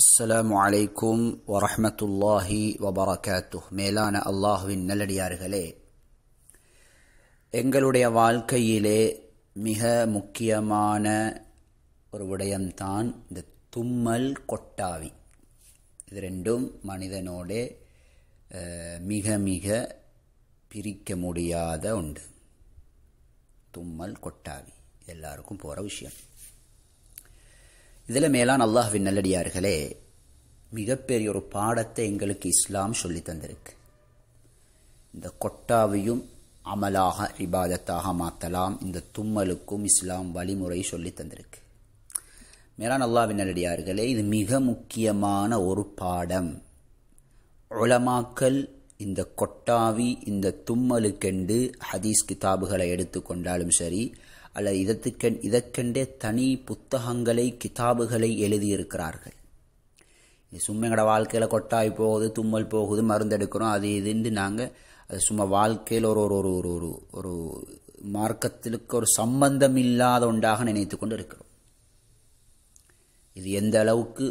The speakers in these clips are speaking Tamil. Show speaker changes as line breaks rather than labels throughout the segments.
அஸ்ஸலாம் அலைக்கும் வரஹமத்துல்லாஹி வபரகாத்து மேலான அல்லாஹுவின் நல்லடியார்களே எங்களுடைய வாழ்க்கையிலே மிக முக்கியமான ஒரு விடயம்தான் இந்த தும்மல் கொட்டாவி இது ரெண்டும் மனிதனோட மிக மிக பிரிக்க முடியாத உண்டு தும்மல் கொட்டாவி எல்லாருக்கும் போகிற விஷயம் இதில் மேலான் அல்லாஹ்வின் நல்லடியார்களே மிகப்பெரிய ஒரு பாடத்தை எங்களுக்கு இஸ்லாம் சொல்லி தந்திருக்கு இந்த கொட்டாவையும் அமலாக இபாதத்தாக மாற்றலாம் இந்த தும்மலுக்கும் இஸ்லாம் வழிமுறை சொல்லி தந்திருக்கு மேலான் அல்லாவின் நல்லடியார்களே இது மிக முக்கியமான ஒரு பாடம் உளமாக்கல் இந்த கொட்டாவி இந்த தும்மலுக்கெண்டு ஹதீஸ் கிதாபுகளை எடுத்துக்கொண்டாலும் சரி அல்ல இதற்கு இதற்கெண்டே தனி புத்தகங்களை கிதாபுகளை எழுதியிருக்கிறார்கள் இது சும்மா எங்களோட வாழ்க்கையில் கொட்டாய் போகுது தும்மல் போகுது மருந்தெடுக்கிறோம் அது இதுன்னு நாங்கள் அது சும்மா வாழ்க்கையில் ஒரு ஒரு ஒரு ஒரு ஒரு ஒரு மார்க்கத்திற்கு ஒரு சம்பந்தம் இல்லாத ஒன்றாக நினைத்து கொண்டு இருக்கிறோம் இது எந்த அளவுக்கு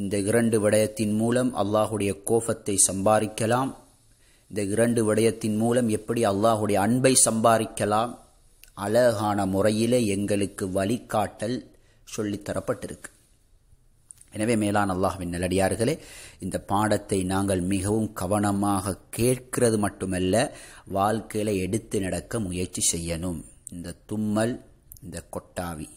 இந்த இரண்டு விடயத்தின் மூலம் அல்லாஹுடைய கோபத்தை சம்பாதிக்கலாம் இந்த இரண்டு விடயத்தின் மூலம் எப்படி அல்லாஹுடைய அன்பை சம்பாதிக்கலாம் அழகான முறையிலே எங்களுக்கு வழிகாட்டல் சொல்லித்தரப்பட்டிருக்கு எனவே மேலான அல்லாஹ்வின் நல்லடியார்களே இந்த பாடத்தை நாங்கள் மிகவும் கவனமாக கேட்கிறது மட்டுமல்ல வாழ்க்கையில் எடுத்து நடக்க முயற்சி செய்யணும் இந்த தும்மல் இந்த கொட்டாவி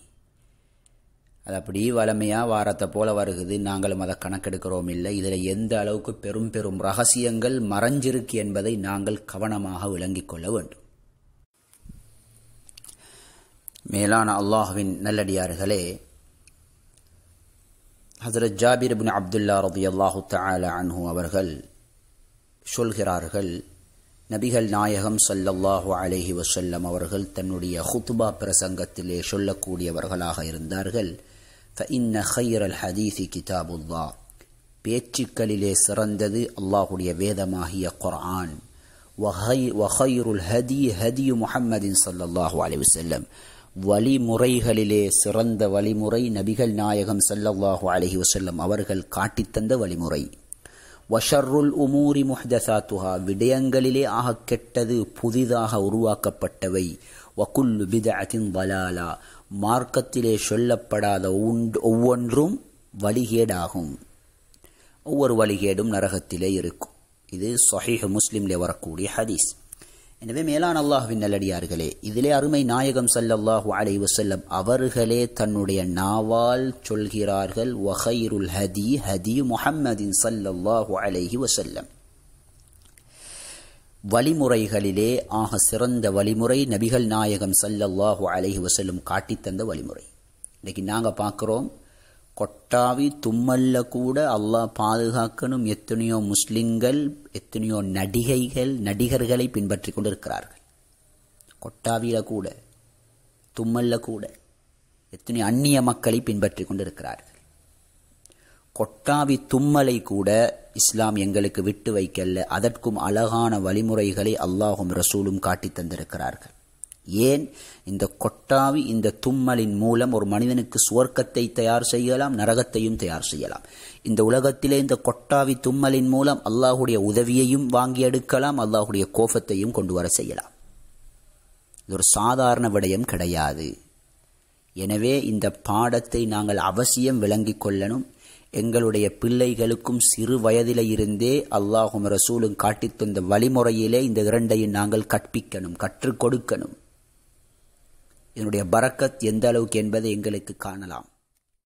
அது அப்படி வளமையாக வாரத்தை போல வருகுது நாங்களும் அதை கணக்கெடுக்கிறோம் இல்லை இதில் எந்த அளவுக்கு பெரும் பெரும் ரகசியங்கள் மறைஞ்சிருக்கு என்பதை நாங்கள் கவனமாக விளங்கிக் கொள்ள வேண்டும் மேலான அல்லாஹுவின் நல்லடியார்களே ஹசரத் ஜாபிர் பின் அப்துல்லா ரபி அல்லாஹு தால அன்ஹு அவர்கள் சொல்கிறார்கள் நபிகள் நாயகம் சல்லல்லாஹு அலேஹி வசல்லம் அவர்கள் தன்னுடைய ஹுத்துபா பிரசங்கத்திலே சொல்லக்கூடியவர்களாக இருந்தார்கள் فإن خير الحديث كتاب الله بيتشك لليس رندذي الله اليبيذ ما هي قرآن وخير الهدي هدي محمد صلى الله عليه وسلم ولي مريه للي سرند ولي مري نبيك النايغم صلى الله عليه وسلم أورك الكاتي تند ولي مري வஷர்ருல் உமூரி முஹ்தசாத்துஹா விடயங்களிலே ஆக கெட்டது புதிதாக உருவாக்கப்பட்டவை வகுல் பிதஅத்தின் வலாலா மார்க்கத்திலே சொல்லப்படாத ஒவ்வொன்றும் வழிகேடாகும் ஒவ்வொரு வழிகேடும் நரகத்திலே இருக்கும் இது சொஹீஹ் முஸ்லீமில் வரக்கூடிய ஹதீஸ் எனவே மேலான அல்லாஹுவின் நல்லடியார்களே இதிலே அருமை நாயகம் சல்லாஹு அலை வசல்லம் அவர்களே தன்னுடைய நாவால் சொல்கிறார்கள் வஹைருல் ஹதி ஹதி முஹம்மதின் சல்லாஹு அலைஹி வசல்லம் வழிமுறைகளிலே ஆக சிறந்த வழிமுறை நபிகள் நாயகம் சல்லல்லாஹு அலைஹி வசல்லம் காட்டித்தந்த வழிமுறை இன்னைக்கு நாங்கள் பார்க்குறோம் கொட்டாவி தும்மல்ல கூட அல்லாஹ் பாதுகாக்கணும் எத்தனையோ முஸ்லிம்கள் எத்தனையோ நடிகைகள் நடிகர்களை பின்பற்றி கொண்டிருக்கிறார்கள் கொட்டாவியில் கூட தும்மல்ல கூட எத்தனை அந்நிய மக்களை பின்பற்றி கொண்டிருக்கிறார்கள் கொட்டாவி தும்மலை கூட இஸ்லாம் எங்களுக்கு விட்டு வைக்கல்ல அதற்கும் அழகான வழிமுறைகளை அல்லாஹும் ரசூலும் காட்டித் தந்திருக்கிறார்கள் ஏன் இந்த கொட்டாவி இந்த தும்மலின் மூலம் ஒரு மனிதனுக்கு சுவர்க்கத்தை தயார் செய்யலாம் நரகத்தையும் தயார் செய்யலாம் இந்த உலகத்திலே இந்த கொட்டாவி தும்மலின் மூலம் அல்லாஹுடைய உதவியையும் வாங்கி எடுக்கலாம் அல்லாஹுடைய கோபத்தையும் கொண்டு வர செய்யலாம் இது ஒரு சாதாரண விடயம் கிடையாது எனவே இந்த பாடத்தை நாங்கள் அவசியம் விளங்கிக் கொள்ளணும் எங்களுடைய பிள்ளைகளுக்கும் சிறு வயதில இருந்தே அல்லாஹும் ரசூலும் காட்டித்தந்த வழிமுறையிலே இந்த இரண்டையும் நாங்கள் கற்பிக்கணும் கற்றுக் கொடுக்கணும் இதனுடைய பறக்கத் எந்த அளவுக்கு என்பதை எங்களுக்கு காணலாம்